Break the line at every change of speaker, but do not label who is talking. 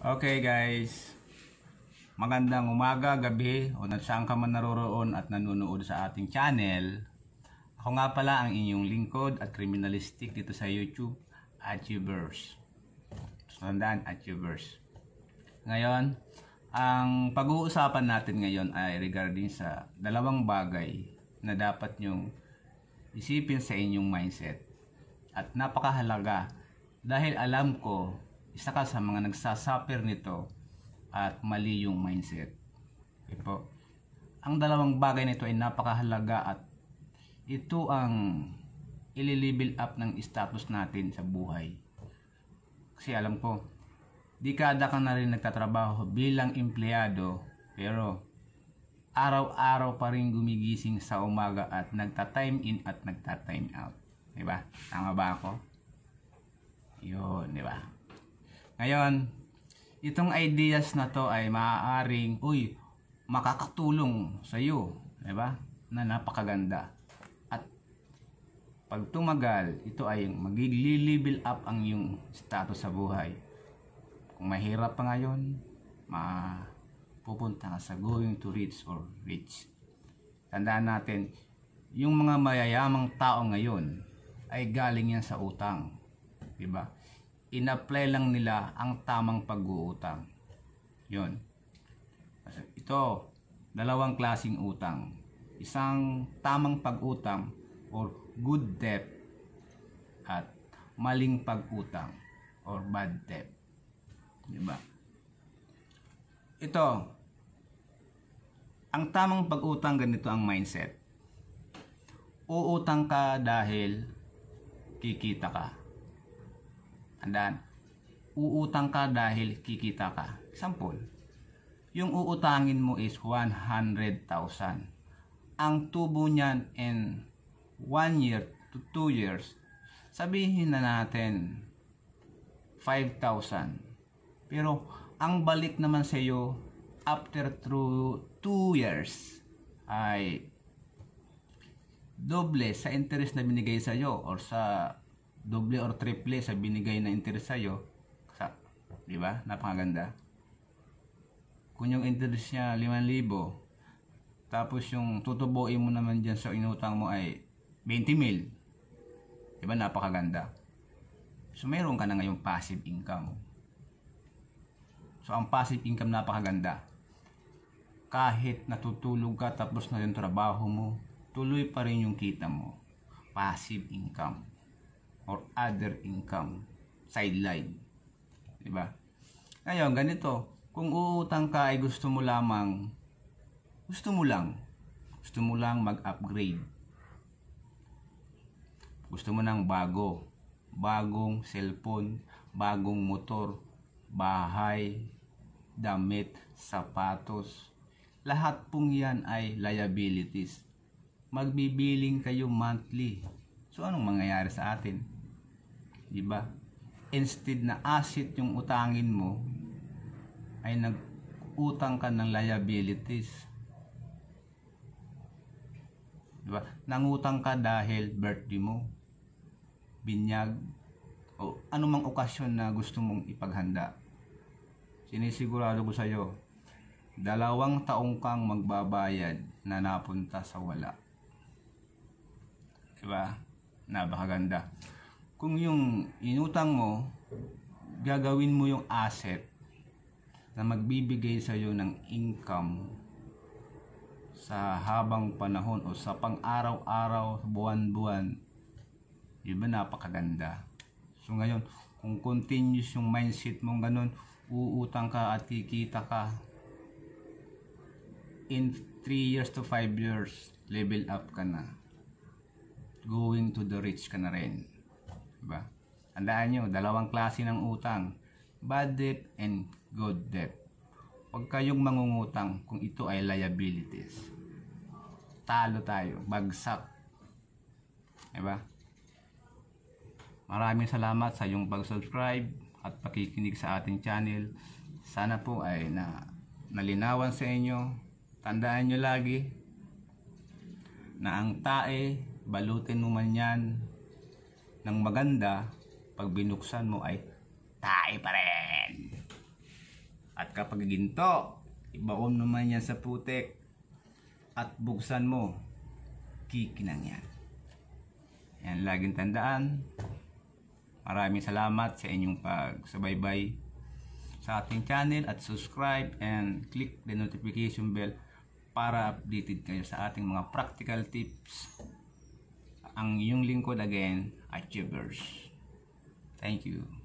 Okay guys, magandang umaga, gabi o nasaan ka man naroroon at nanonood sa ating channel. Ako nga pala ang inyong lingkod at criminalistic dito sa YouTube, Achievers. Tandaan, Achievers. Ngayon, ang pag-uusapan natin ngayon ay regarding sa dalawang bagay na dapat nyong isipin sa inyong mindset. At napakahalaga dahil alam ko isa ka sa mga nagsasuffer nito at mali yung mindset. Okay po. Ang dalawang bagay nito ay napakahalaga at ito ang ililibel up ng status natin sa buhay. Kasi alam ko, dekada ka na rin nagtatrabaho bilang empleyado pero araw-araw pa rin gumigising sa umaga at nagta-time in at nagta-time out. Diba? Tama ba ako? Yun, diba? Ngayon, itong ideas na to ay maaaring, uy, makakatulong sa iyo, 'di ba? Na napakaganda. At pag tumagal, ito ay magigli-level up ang iyong status sa buhay. Kung mahirap pa ngayon, mapupunta ka sa going to rich or rich. Tandaan natin, yung mga mayayamang tao ngayon ay galing yan sa utang. 'Di ba? inapply lang nila ang tamang pag-uutang. Yun. Ito, dalawang klasing utang. Isang tamang pag-utang or good debt at maling pag-utang or bad debt. Di diba? Ito, ang tamang pag-utang ganito ang mindset. Uutang ka dahil kikita ka Tandaan, uutang ka dahil kikita ka. Example, yung uutangin mo is 100,000. Ang tubo niyan in 1 year to 2 years, sabihin na natin 5,000. Pero ang balik naman sa iyo after through 2 years ay doble sa interest na binigay sa iyo or sa doble or triple sa binigay na interest sa'yo, sa, di ba? Napakaganda. Kung yung interest niya 5,000, tapos yung tutubuin mo naman dyan sa inutang mo ay 20,000 Di ba? Napakaganda. So, meron ka na ngayong passive income. So, ang passive income napakaganda. Kahit natutulog ka tapos na yung trabaho mo, tuloy pa rin yung kita mo. Passive income or other income sideline. Di ba? Ngayon, ganito. Kung uutang ka ay gusto mo lamang, gusto mo lang, gusto mo lang mag-upgrade. Gusto mo ng bago. Bagong cellphone, bagong motor, bahay, damit, sapatos. Lahat pong yan ay liabilities. Magbibiling kayo monthly. So anong mangyayari sa atin? di diba? Instead na asset yung utangin mo, ay nag-utang ka ng liabilities. Di ba? Nangutang ka dahil birthday mo, binyag, o anumang okasyon na gusto mong ipaghanda. Sinisigurado ko sa iyo, dalawang taong kang magbabayad na napunta sa wala. Diba? Napakaganda kung yung inutang mo, gagawin mo yung asset na magbibigay sa iyo ng income sa habang panahon o sa pang-araw-araw, buwan-buwan. Yun ba napakaganda? So ngayon, kung continuous yung mindset mong ganun, uutang ka at kikita ka in 3 years to 5 years, level up ka na. Going to the rich ka na rin. Diba? Tandaan nyo, dalawang klase ng utang. Bad debt and good debt. Huwag kayong mangungutang kung ito ay liabilities. Talo tayo. Bagsak. Diba? Maraming salamat sa iyong pag-subscribe at pakikinig sa ating channel. Sana po ay na nalinawan sa inyo. Tandaan nyo lagi na ang tae, balutin mo man yan, ng maganda, pag binuksan mo ay tae pa rin. At kapag ginto, ibaon naman yan sa putik at buksan mo, kikinang yan. Yan, laging tandaan. Maraming salamat sa inyong pagsubaybay sa ating channel at subscribe and click the notification bell para updated kayo sa ating mga practical tips. Ang iyong lingkod again, achievers. Thank you.